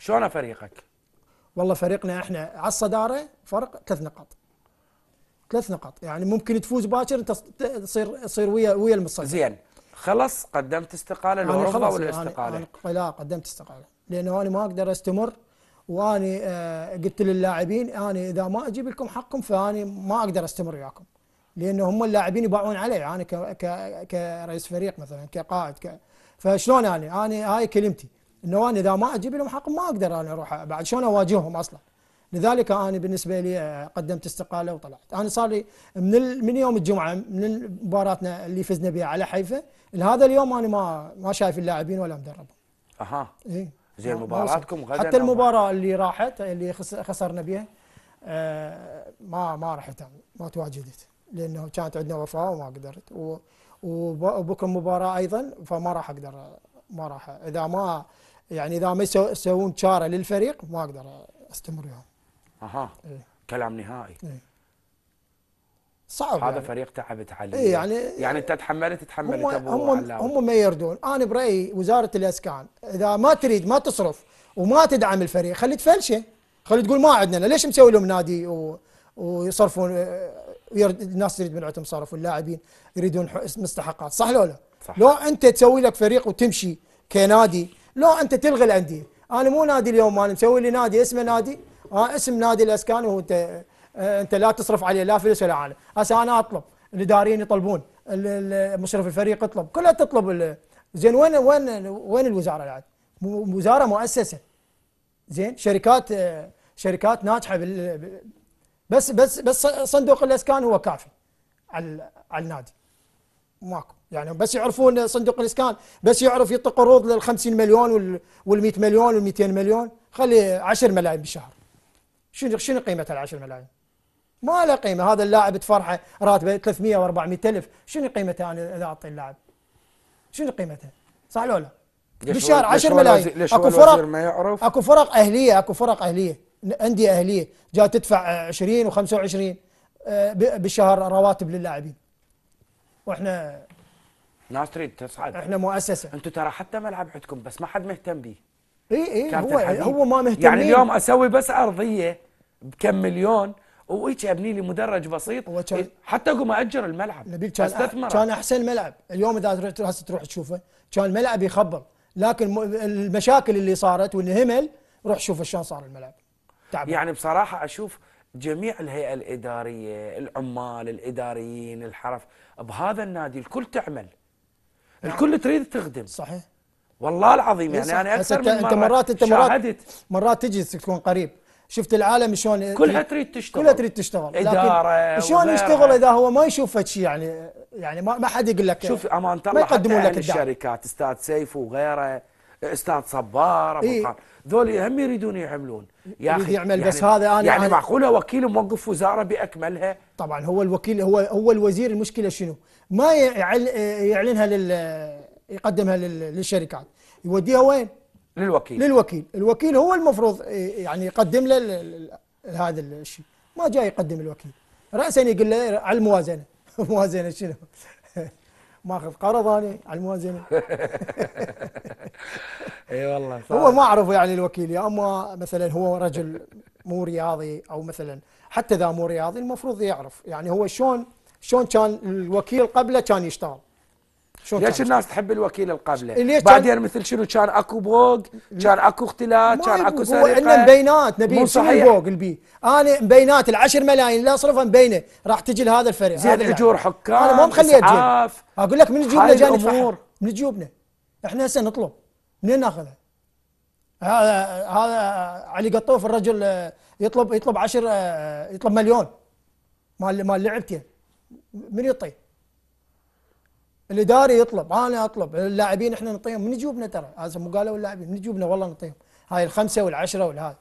شلون فريقك؟ والله فريقنا احنا على الصداره فرق ثلاث نقاط ثلاث نقاط يعني ممكن تفوز باكر انت تصير تصير ويا ويا المتصدر زين خلص قدمت استقاله للرغبه ولا استقاله؟ أنا لا قدمت استقاله لانه انا ما اقدر استمر واني آه قلت للاعبين انا اذا ما اجيب لكم حقكم فاني ما اقدر استمر وياكم لانه هم اللاعبين يباعون علي انا ك ك كرئيس فريق مثلا كقائد ك فشلون انا؟ انا هاي كلمتي انه انا اذا ما اجيب لهم حق ما اقدر انا اروح بعد شلون اواجههم اصلا لذلك انا بالنسبه لي آه، قدمت استقاله وطلعت انا صار لي من ال... من يوم الجمعه من مباراتنا اللي فزنا بها على حيفا لهذا اليوم انا ما ما شايف اللاعبين ولا مدربهم اها إيه؟ زين آه، مباراتكم غدا حتى المباراه اللي راحت اللي خسرنا بها آه ما ما رحت ما تواجدت لانه كانت عندنا وفاه وما قدرت وبكره مباراه ايضا فما راح اقدر ما راح اذا ما يعني اذا ما يسوون شاره للفريق ما اقدر استمر وياهم. اها إيه. كلام نهائي. إيه. صعب هذا يعني. فريق تعبت عليه إيه يعني يعني انت تحملت تحملت هم ابو هم, هم ما يردون انا برايي وزاره الاسكان اذا ما تريد ما تصرف وما تدعم الفريق خلي تفلشه خلي تقول ما عندنا ليش مسوي لهم نادي و... ويصرفون ويرد آه، الناس تريد من عندهم صرف واللاعبين يريدون مستحقات صح لو لا؟ صح. لو انت تسوي لك فريق وتمشي كنادي لو انت تلغي الانديه انا مو نادي اليوم انا مسوي لي نادي اسمه نادي آه اسم نادي الاسكان وهو انت آه، انت لا تصرف عليه لا فلوس ولا عالم هسه انا اطلب الاداريين يطلبون مشرف الفريق يطلب كلها تطلب زين وين وين وين الوزاره العاد؟ وزاره مؤسسه زين شركات آه، شركات ناجحه بس بس بس صندوق الاسكان هو كافي على على النادي ماكو يعني بس يعرفون صندوق الاسكان بس يعرف يعطي قروض لل 50 مليون وال 100 مليون وال 200 مليون خلي 10 ملايين بالشهر شنو شنو قيمه ال 10 ملايين؟ ما له قيمه هذا اللاعب تفرحه راتبه 300 و 400 الف شنو قيمته انا اذا اعطي اللاعب؟ شنو قيمته؟ صح ولا لا؟ بالشهر 10 ملايين اكو فرق ما يعرف اكو فرق اهليه اكو فرق اهليه انديه اهليه جاي تدفع 20 و25 آه، بالشهر رواتب للاعبين واحنا ناس تريد تصعد احنا مؤسسه انتم ترى حتى ملعب عندكم بس ما حد مهتم بيه اي اي هو الحبيب. هو ما مهتم يعني اليوم اسوي بس ارضيه بكم مليون وهيك ابني لي مدرج بسيط حتى اقوم اجر الملعب نبيل كان استثمر كان احسن ملعب اليوم اذا تروح تشوفه كان ملعب يخبل لكن المشاكل اللي صارت والهمل روح شوف شلون صار الملعب تعبان. يعني بصراحه اشوف جميع الهيئة الإدارية العمال الإداريين الحرف بهذا النادي الكل تعمل نعم. الكل تريد تخدم صحيح والله العظيم يعني انا اكثر من مرات, مرات انت مرات شاهدت مرات تجي تكون قريب شفت العالم شلون كلها تريد تشتغل كلها تريد تشتغل اداره شلون يشتغل اذا هو ما يشوف شيء يعني يعني ما حد يقول لك شوف امانه الله ما يقدمون لك الشركات استاذ سيف وغيره استاذ صبار ابو إيه؟ ذول هم يريدون يعملون يا اخي يعمل يعني بس هذا انا يعني معقوله وكيل موقف وزاره باكملها طبعا هو الوكيل هو هو الوزير المشكله شنو؟ ما يعلنها لل يقدمها للشركات يوديها وين؟ للوكيل للوكيل، الوكيل هو المفروض إيه، يعني يقدم له هذا الشيء، ما جاي يقدم الوكيل راسا يقول له إيه، على الموازنه، موازنه شنو؟ ماخذ قرض انا على الموازنه اي والله صح. هو ما اعرف يعني الوكيل يا اما مثلا هو رجل مو رياضي او مثلا حتى اذا مو رياضي المفروض يعرف يعني هو شلون شلون كان الوكيل قبله كان يشتغل شلون ليش الناس تحب الوكيل القبله إيه، بعدين مثل شنو كان اكو بوق كان اكو اختلاف كان اكو سرقه عندنا مبينات نبي صحيح بوق البي انا مبينات ال10 ملايين اللي اصرفها مبينه راح تجي لهذا الفريق زين يعني. اجور حكام انا ما مخليه اجور اقول لك من جيوبنا جاني من جيوبنا احنا هسه نطلب منين ناخذها؟ هذا هذا علي قطوف الرجل آه، يطلب يطلب 10 آه، آه، يطلب مليون مال مال لعبته من يعطيه؟ الاداري يطلب انا اطلب اللاعبين احنا نعطيهم من يجيبنا ترى هذا مو قالوا اللاعبين من يجيبنا والله نعطيهم هاي الخمسه والعشره والهذا